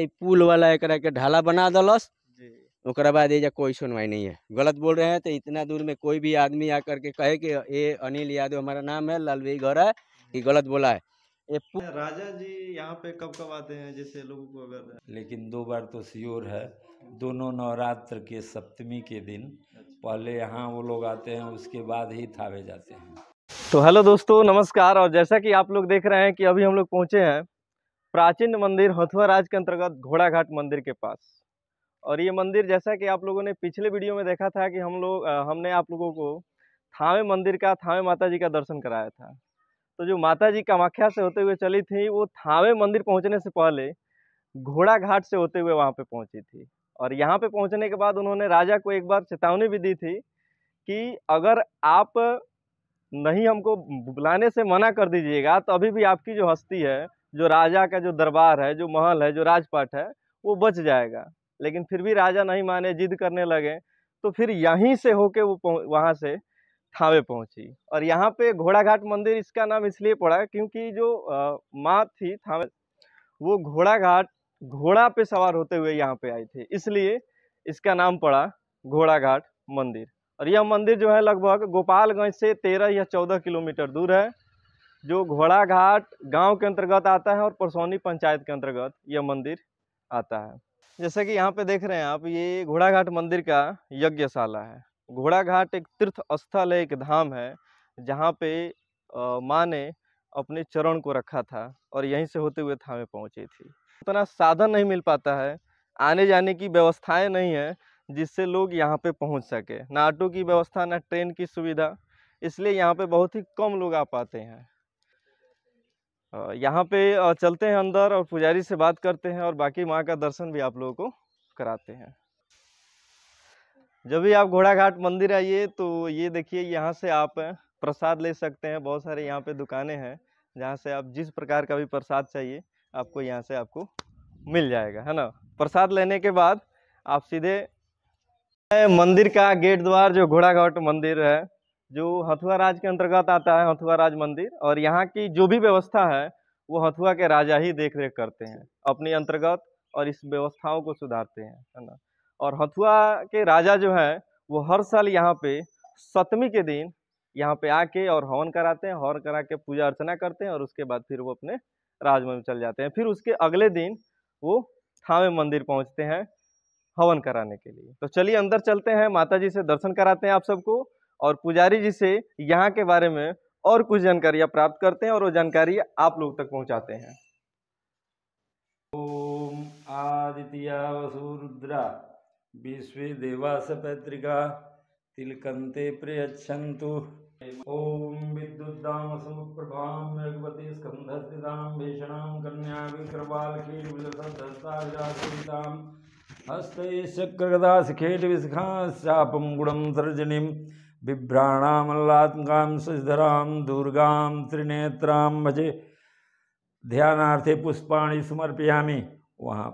पुल वाला एक के ढाला बना दलस बाद ये कोई सुनवाई नहीं है गलत बोल रहे हैं तो इतना दूर में कोई भी आदमी आकर के कहे कि ये अनिल यादव हमारा नाम है लालवी घर है कि गलत बोला है राजा जी यहाँ पे कब कब आते हैं जैसे लोगों को अगर लेकिन दो बार तो सियोर है दोनों नवरात्र के सप्तमी के दिन अच्छा। पहले यहाँ वो लोग आते हैं उसके बाद ही थावे जाते हैं तो हेलो दोस्तों नमस्कार और जैसा कि आप लोग देख रहे हैं कि अभी हम लोग पहुँचे हैं प्राचीन मंदिर हथुआ राज के अंतर्गत घोड़ाघाट मंदिर के पास और ये मंदिर जैसा कि आप लोगों ने पिछले वीडियो में देखा था कि हम लोग हमने आप लोगों को थावे मंदिर का थावे माता जी का दर्शन कराया था तो जो माता जी कामाख्या से होते हुए चली थी वो थावे मंदिर पहुंचने से पहले घोड़ा घाट से होते हुए वहाँ पे पहुंची थी और यहाँ पे पहुंचने के बाद उन्होंने राजा को एक बार चेतावनी भी दी थी कि अगर आप नहीं हमको बुलाने से मना कर दीजिएगा तो अभी भी आपकी जो हस्ती है जो राजा का जो दरबार है जो महल है जो राजपाट है वो बच जाएगा लेकिन फिर भी राजा नहीं माने जिद करने लगे तो फिर यहीं से होके वो वहाँ से थावे पहुँची और यहाँ पे घोड़ाघाट मंदिर इसका नाम इसलिए पड़ा क्योंकि जो माँ थी थावे वो घोड़ाघाट घोड़ा पे सवार होते हुए यहाँ पे आई थी इसलिए इसका नाम पड़ा घोड़ाघाट मंदिर और यह मंदिर जो है लगभग गोपालगंज से तेरह या चौदह किलोमीटर दूर है जो घोड़ा घाट गाँव के अंतर्गत आता है और परसौनी पंचायत के अंतर्गत यह मंदिर आता है जैसे कि यहाँ पे देख रहे हैं आप ये घोड़ा घाट मंदिर का यज्ञशाला है घोड़ा घाट एक तीर्थ स्थल है एक धाम है जहाँ पे माँ ने अपने चरण को रखा था और यहीं से होते हुए थामे पहुँची थी उतना साधन नहीं मिल पाता है आने जाने की व्यवस्थाएं नहीं है जिससे लोग यहाँ पे पहुँच सके ना ऑटो की व्यवस्था ना ट्रेन की सुविधा इसलिए यहाँ पे बहुत ही कम लोग आ पाते हैं यहाँ पे चलते हैं अंदर और पुजारी से बात करते हैं और बाकी माँ का दर्शन भी आप लोगों को कराते हैं जब भी आप घोड़ाघाट मंदिर आइए तो ये देखिए यहाँ से आप प्रसाद ले सकते हैं बहुत सारे यहाँ पे दुकानें हैं जहाँ से आप जिस प्रकार का भी प्रसाद चाहिए आपको यहाँ से आपको मिल जाएगा है ना प्रसाद लेने के बाद आप सीधे मंदिर का गेट द्वार जो घोड़ाघाट मंदिर है जो हथुआ राज के अंतर्गत आता है हथुआ राज मंदिर और यहाँ की जो भी व्यवस्था है वो हथुआ के राजा ही देख रेख करते हैं अपने अंतर्गत और इस व्यवस्थाओं को सुधारते हैं है ना और हथुआ के राजा जो है वो हर साल यहाँ पे सप्तमी के दिन यहाँ पे आके और हवन कराते हैं हवन करा के पूजा अर्चना करते हैं और उसके बाद फिर वो अपने राजमहल चल जाते हैं फिर उसके अगले दिन वो थावे मंदिर पहुँचते हैं हवन कराने के लिए तो चलिए अंदर चलते हैं माता जी से दर्शन कराते हैं आप सबको और पुजारी जी से यहाँ के बारे में और कुछ जानकारियाँ प्राप्त करते हैं और वो जानकारी आप लोग तक पहुँचाते हैं ओम आदित्य वसुरुद्रा विश्व देवास पैतृका तिलकंते प्रयच्छन्तु ओम विद्युदाम सुप्रभाम भगवती स्कंधस्थिताम भीषणाम कन्या विक्रबाल खेल विलसद्धस्ताविरासविताम हस्ते शक्रदास खेट विसखा शापम गुणम तर्जनीम बिभ्राणामल्लात्मकां सुधरा दुर्गा त्रिनेत्रां भजे ध्यानार्थे पुष्पाणी समर्पयामी वहाँ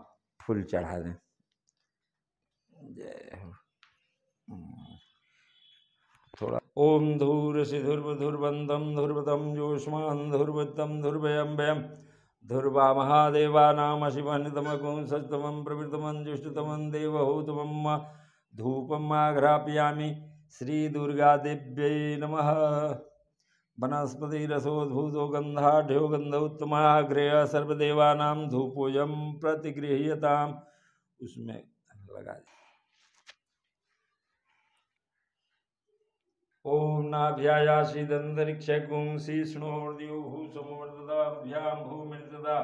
फूल चढ़ा दें हम्म। थोड़ा ओम धूरसि धुर्वधुर्बन्धं धुर्वतं जोष्मान् धुर्वत्तं धुर्भयं भयं धुर्वा महादेवानामशिवनितमगुं सतम प्रवृतम जुष्टतमं देवहूतम धूपम आघ्रापयामि श्री दुर्गा दिव्य नम गंधाढ़ो गंध उत्तम गृह सर्वदेवा धूपोजं प्रतिगृहता उसमें लगा ओम नाभ्यायासीदंतरिक्षकुं सीष्णोर्द्यूभूसमोर्ददाभ्यां भूमिर्ददा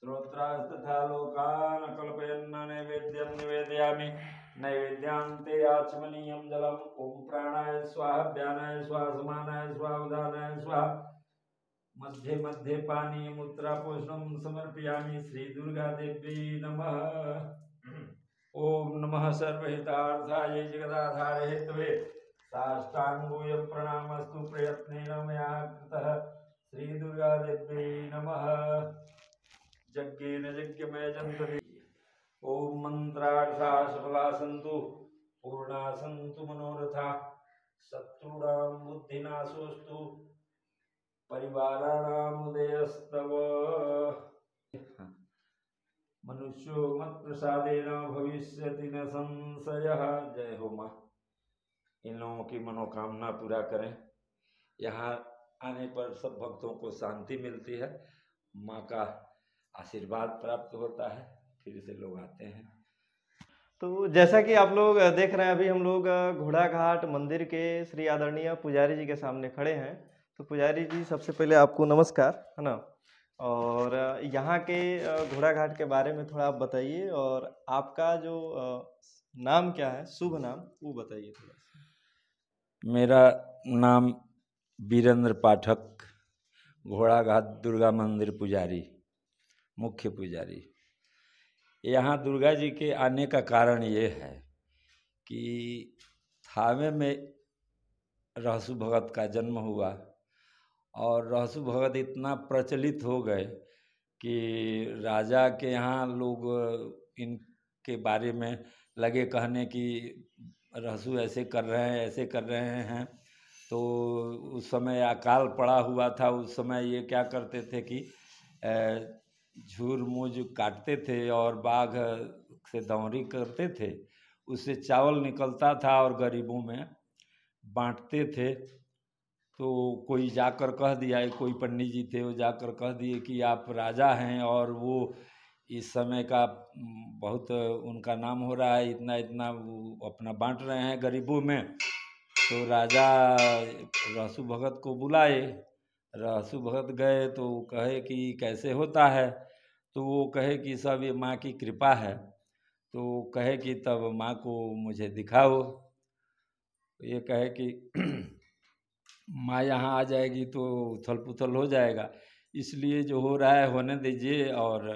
श्रोत्रस्तथा लोकान कल्पयन्न नैवेद्यम निवेदयामि नैवेद्यांते आचमनीयम जलम ओम प्राणाय स्वाहा ध्यानाय स्वाहा समानाय स्वाहा उदानाय स्वाहा मध्ये मध्ये पानी मूत्रापोषण समर्पयामि श्री दुर्गा देवी नमः ओम नमः सर्वहितार्थाय जगदाधारे त्वे साष्टांगूय प्रणामस्तु प्रयत्नेन मया कृतः श्री दुर्गा देवी नमः जग्गेन यज्ञमय जन्तवे ओम मंत्रार्था सफला सन्तु पूर्णा सन्तु मनोरथा शत्रूणां बुद्धिनाशोऽस्तु परिवाराणामुदयस्तव मनुष्यो मत्प्रसादेन भविष्यति न संशय जय हो इन लोगों की मनोकामना पूरा करें यहाँ आने पर सब भक्तों को शांति मिलती है माँ का आशीर्वाद प्राप्त होता है फिर से लोग आते हैं तो जैसा कि आप लोग देख रहे हैं अभी हम लोग घोड़ा घाट मंदिर के श्री आदरणीय पुजारी जी के सामने खड़े हैं तो पुजारी जी सबसे पहले आपको नमस्कार है ना और यहाँ के घोड़ा घाट के बारे में थोड़ा आप बताइए और आपका जो नाम क्या है शुभ नाम वो बताइए थोड़ा मेरा नाम वीरेंद्र पाठक घोड़ाघाट दुर्गा मंदिर पुजारी मुख्य पुजारी यहाँ दुर्गा जी के आने का कारण ये है कि थावे में रहसु भगत का जन्म हुआ और रहसु भगत इतना प्रचलित हो गए कि राजा के यहाँ लोग इनके बारे में लगे कहने कि रहसु ऐसे कर रहे हैं ऐसे कर रहे हैं तो उस समय अकाल पड़ा हुआ था उस समय ये क्या करते थे कि झूर मूझ काटते थे और बाघ से दौरी करते थे उससे चावल निकलता था और गरीबों में बांटते थे तो कोई जाकर कह दिया कोई पंडित जी थे वो जाकर कह दिए कि आप राजा हैं और वो इस समय का बहुत उनका नाम हो रहा है इतना इतना वो अपना बांट रहे हैं गरीबों में तो राजा रसू भगत को बुलाए रासु भगत गए तो कहे कि कैसे होता है तो वो कहे कि सब ये माँ की कृपा है तो कहे कि तब माँ को मुझे दिखाओ ये कहे कि माँ यहाँ आ जाएगी तो उथल पुथल हो जाएगा इसलिए जो हो रहा है होने दीजिए और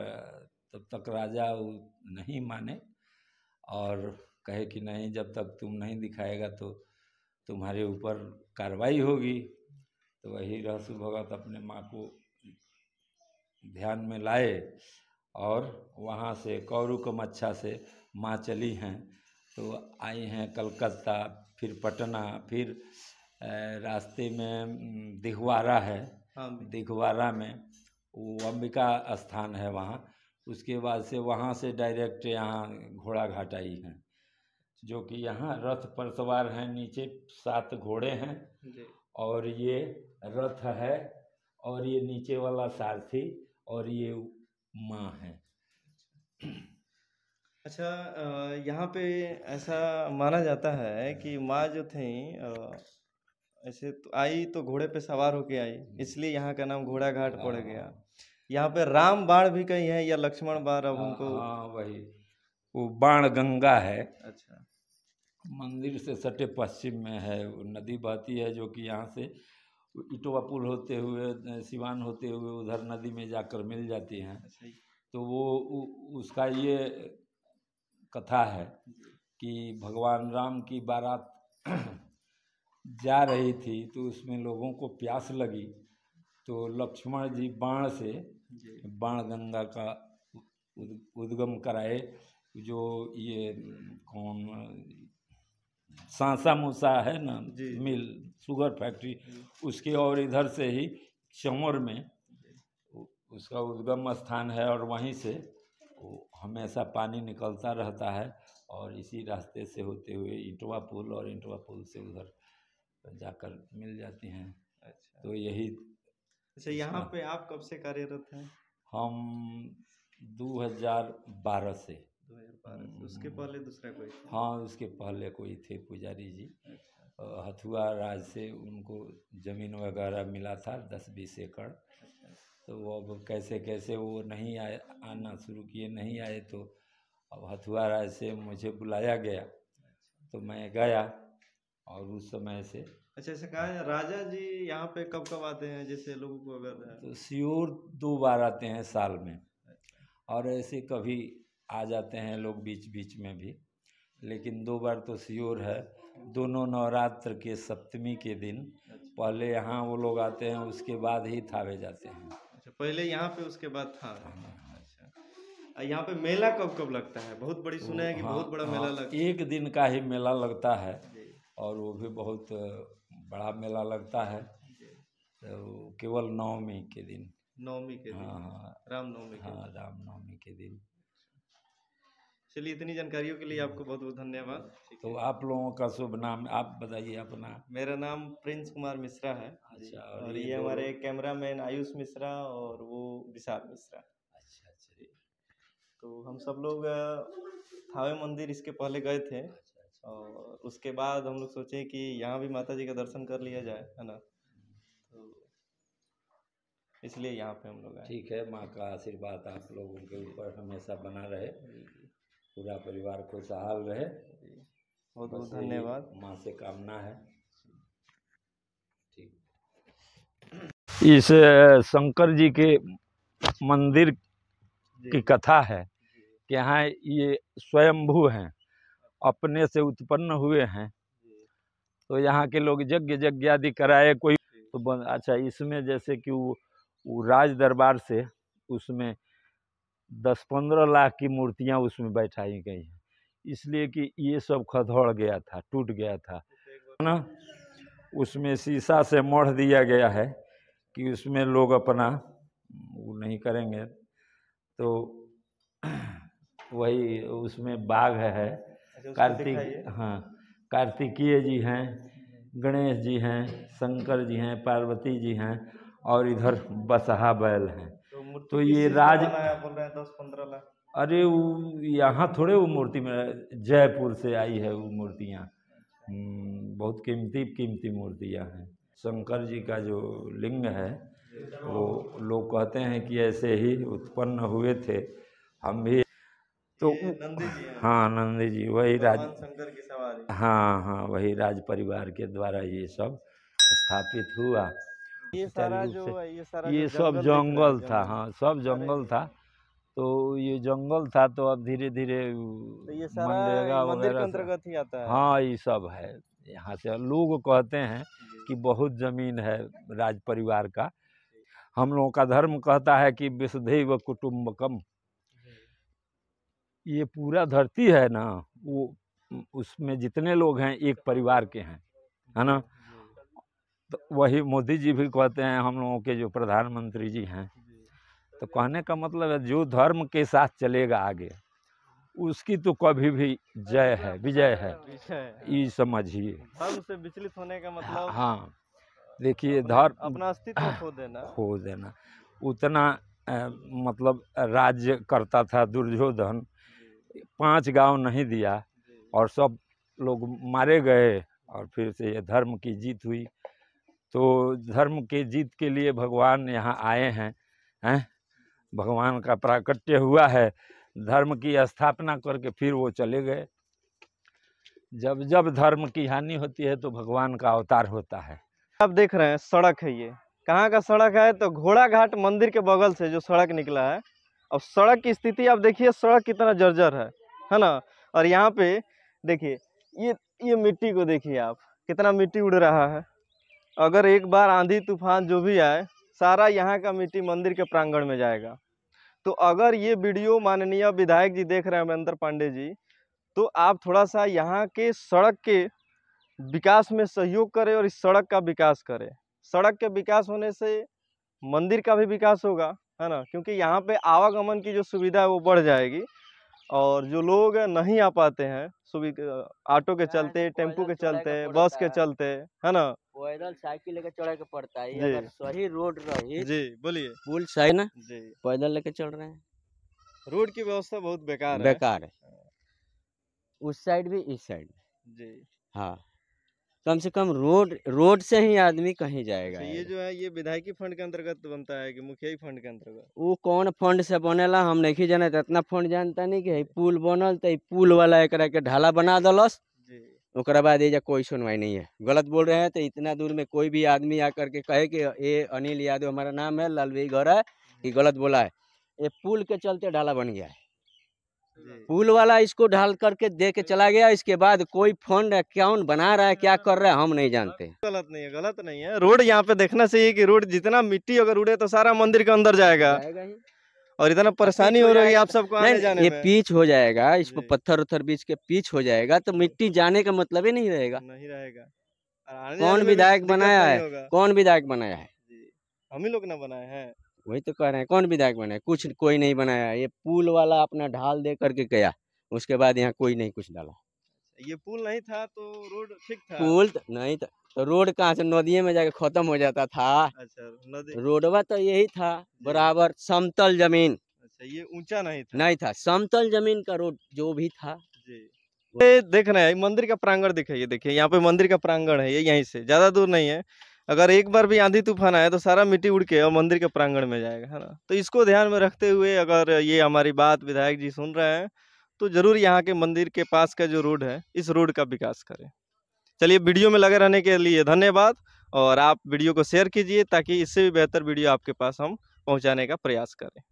तब तक राजा वो नहीं माने और कहे कि नहीं जब तक तुम नहीं दिखाएगा तो तुम्हारे ऊपर कार्रवाई होगी तो वही रहस्य भगत अपने माँ को ध्यान में लाए और वहाँ से कम अच्छा से माँ चली हैं तो आई हैं कलकत्ता फिर पटना फिर रास्ते में दिघवारा है हाँ, दिघवारा में वो अंबिका स्थान है वहाँ उसके बाद से वहाँ से डायरेक्ट यहाँ घोड़ा घाट आई हैं जो कि यहाँ रथ पर सवार हैं नीचे सात घोड़े हैं और ये रथ है और ये नीचे वाला सारथी और ये माँ है अच्छा यहाँ पे ऐसा माना जाता है कि माँ जो थी ऐसे तो आई तो घोड़े पे सवार होके आई इसलिए यहाँ का नाम घोड़ा घाट पड़ हाँ। गया यहाँ पे राम बाण भी कहीं है या लक्ष्मण बाण अब हमको हाँ, हाँ वही वो बाण गंगा है अच्छा मंदिर से सटे पश्चिम में है नदी बहती है जो कि यहाँ से इटोवा पुल होते हुए सिवान होते हुए उधर नदी में जाकर मिल जाती हैं अच्छा तो वो उ, उसका ये कथा है कि भगवान राम की बारात जा रही थी तो उसमें लोगों को प्यास लगी तो लक्ष्मण जी बाण से बाण गंगा का उद, उद्गम कराए जो ये कौन सांसा मूसा है ना मिल शुगर फैक्ट्री उसके और इधर से ही चमोर में उसका उद्गम स्थान है और वहीं से वो हमेशा पानी निकलता रहता है और इसी रास्ते से होते हुए इंटवा पुल और इंटवा पुल से उधर जाकर मिल जाती हैं अच्छा तो यही अच्छा यहाँ पे आप कब से कार्यरत हैं हम 2012 से 2012 तो उसके हम्म। पहले दूसरा कोई हाँ उसके पहले कोई थे पुजारी जी अच्छा। हथुआ राज से उनको जमीन वगैरह मिला था दस बीस एकड़ अच्छा। तो वो अब कैसे कैसे वो नहीं आए आना शुरू किए नहीं आए तो अब हथुआ राज से मुझे बुलाया गया अच्छा। तो मैं गया और उस समय से अच्छा ऐसे कहा है राजा जी यहाँ पे कब कब आते हैं जैसे लोगों को अगर तो सियोर दो बार आते हैं साल में अच्छा। और ऐसे कभी आ जाते हैं लोग बीच बीच में भी लेकिन दो बार तो सियोर है दोनों नवरात्र के सप्तमी के दिन अच्छा। पहले यहाँ वो लोग आते हैं उसके बाद ही थावे जाते हैं अच्छा पहले यहाँ पे उसके बाद था हाँ, हाँ, हाँ। अच्छा यहाँ पे मेला कब कब लगता है बहुत बड़ी सुना है कि हाँ, बहुत बड़ा हाँ, मेला लगता है एक दिन का ही मेला लगता है और वो भी बहुत बड़ा मेला लगता है तो केवल नवमी के दिन नवमी के दिन हाँ हाँ रामनवमी हाँ रामनवमी के दिन चलिए इतनी जानकारियों के लिए हम्म। आपको बहुत बहुत धन्यवाद तो आप लोगों का शुभ नाम आप बताइए अपना मेरा नाम प्रिंस कुमार मिश्रा है अच्छा और, और ये हमारे कैमरा मैन आयुष मिश्रा और वो विशाल मिश्रा अच्छा चलिए अच्छा। तो हम सब लोग थावे मंदिर इसके पहले गए थे अच्छा, अच्छा, और उसके बाद हम लोग सोचे कि यहाँ भी माता जी का दर्शन कर लिया जाए है ना तो इसलिए यहाँ पे हम लोग आए ठीक है माँ का आशीर्वाद आप लोगों के ऊपर हमेशा बना रहे हम्म। पूरा परिवार खुशहाल रहे बहुत बहुत धन्यवाद माँ से कामना है ठीक इस शंकर जी के मंदिर की कथा है कि यहाँ ये स्वयंभू हैं अपने से उत्पन्न हुए हैं तो यहाँ के लोग यज्ञ यज्ञ आदि कराए कोई तो अच्छा इसमें जैसे कि वो, वो राज दरबार से उसमें दस पंद्रह लाख की मूर्तियाँ उसमें बैठाई गई हैं इसलिए कि ये सब खदौड़ गया था टूट गया था ना उसमें शीशा से मोड़ दिया गया है कि उसमें लोग अपना वो नहीं करेंगे तो वही उसमें बाघ है अच्छा, कार्तिक हाँ कार्तिकीय जी हैं गणेश जी हैं शंकर जी हैं पार्वती जी हैं और इधर बसहा बैल हैं तो ये राज बोल रहे हैं दस पंद्रह लाख अरे वो यहाँ थोड़े वो मूर्ति में जयपुर से आई है वो मूर्तियाँ हम्म, बहुत कीमती कीमती मूर्तियाँ हैं शंकर जी का जो लिंग है वो लोग कहते हैं कि ऐसे ही उत्पन्न हुए थे हम भी तो नंदी जी हाँ नंदी जी वही राज हाँ हाँ वही राज परिवार के द्वारा ये सब स्थापित हुआ ये सारा जो ये सारा ये सब जंगल था हाँ सब जंगल था तो ये जंगल था तो अब धीरे धीरे तो मनरेगा वगैरह अंतर्गत ही आता है हाँ ये सब है यहाँ से लोग कहते हैं कि बहुत जमीन है राज परिवार का हम लोगों का धर्म कहता है कि विशुदैव कुटुम्बकम ये पूरा धरती है ना वो उसमें जितने लोग हैं एक परिवार के हैं है ना तो वही मोदी जी भी कहते हैं हम लोगों के जो प्रधानमंत्री जी हैं तो कहने का मतलब है जो धर्म के साथ चलेगा आगे उसकी तो कभी भी जय है विजय है ये समझिए धर्म से विचलित होने का हाँ, मतलब हाँ देखिए धर्म अपना अस्तित्व खो देना खो देना उतना आ, मतलब राज्य करता था दुर्योधन पांच गांव नहीं दिया और सब लोग मारे गए और फिर से ये धर्म की जीत हुई तो धर्म के जीत के लिए भगवान यहाँ आए हैं हैं भगवान का प्राकट्य हुआ है धर्म की स्थापना करके फिर वो चले गए जब जब धर्म की हानि होती है तो भगवान का अवतार होता है आप देख रहे हैं सड़क है ये कहाँ का सड़क है तो घोड़ा घाट मंदिर के बगल से जो सड़क निकला है अब सड़क की स्थिति आप देखिए सड़क कितना जर्जर है है ना और यहाँ पे देखिए ये ये मिट्टी को देखिए आप कितना मिट्टी उड़ रहा है अगर एक बार आंधी तूफान जो भी आए सारा यहाँ का मिट्टी मंदिर के प्रांगण में जाएगा तो अगर ये वीडियो माननीय विधायक जी देख रहे हैं महेंद्र पांडे जी तो आप थोड़ा सा यहाँ के सड़क के विकास में सहयोग करें और इस सड़क का विकास करें सड़क के विकास होने से मंदिर का भी विकास होगा है ना क्योंकि यहाँ पे आवागमन की जो सुविधा है वो बढ़ जाएगी और जो लोग नहीं आ पाते हैं सुबह ऑटो के हाँ, चलते तो टेम्पो के चलते बस के चलते है ना पैदल साइकिल लेके चढ़ के पड़ता है अगर सही रोड रही जी बोलिए पुल सही ना जी पैदल लेके चल रहे हैं रोड की व्यवस्था बहुत बेकार है बेकार है हाँ। उस साइड भी इस साइड जी हाँ कम से कम रोड रोड से ही आदमी कहीं जाएगा अच्छा, ये जो है ये विधायकी फंड के अंतर्गत बनता है कि मुखिया फंड के अंतर्गत वो कौन फंड से बनेला हम नहीं जाने तो इतना फंड जानता नहीं कि पुल बनल तो पुल वाला एक के ढाला बना दलस बाद ये कोई सुनवाई नहीं है गलत बोल रहे हैं तो इतना दूर में कोई भी आदमी आकर के कहे कि ये अनिल यादव हमारा नाम है लालवी गौरा कि गलत बोला है ये पुल के चलते ढाला बन गया है पुल वाला इसको ढाल करके दे के चला गया इसके बाद कोई फंड अकाउंट बना रहा है क्या कर रहा है हम नहीं जानते गलत नहीं है गलत नहीं है रोड यहाँ पे देखना चाहिए कि रोड जितना मिट्टी अगर उड़े तो सारा मंदिर के अंदर जाएगा, जाएगा और इतना परेशानी हो रही है आप सबको आने जाने ये पीच हो जाएगा इसको पत्थर उत्थर बीच के पीच हो जाएगा तो मिट्टी जाने का मतलब ही नहीं रहेगा नहीं रहेगा कौन विधायक बनाया है कौन विधायक बनाया है हम ही लोग ना बनाए हैं वही तो कह रहे हैं कौन विधायक बना है कुछ कोई नहीं बनाया ये पुल वाला अपना ढाल दे करके गया उसके बाद यहाँ कोई नहीं कुछ डाला अच्छा, ये पुल नहीं था तो रोड ठीक था पुल नहीं था तो रोड कहाँ से नदिये में जाके खत्म हो जाता था अच्छा नदी रोडवा तो यही था बराबर समतल जमीन अच्छा ये ऊंचा नहीं था नहीं था समतल जमीन का रोड जो भी था जी ये देख रहे हैं मंदिर का प्रांगण दिखाइए देखिए यहाँ पे मंदिर का प्रांगण है ये यहीं से ज्यादा दूर नहीं है अगर एक बार भी आंधी तूफान आए तो सारा मिट्टी उड़ के और मंदिर के प्रांगण में जाएगा है ना तो इसको ध्यान में रखते हुए अगर ये हमारी बात विधायक जी सुन रहे हैं तो ज़रूर यहाँ के मंदिर के पास का जो रोड है इस रोड का विकास करें चलिए वीडियो में लगे रहने के लिए धन्यवाद और आप वीडियो को शेयर कीजिए ताकि इससे भी बेहतर वीडियो आपके पास हम पहुँचाने का प्रयास करें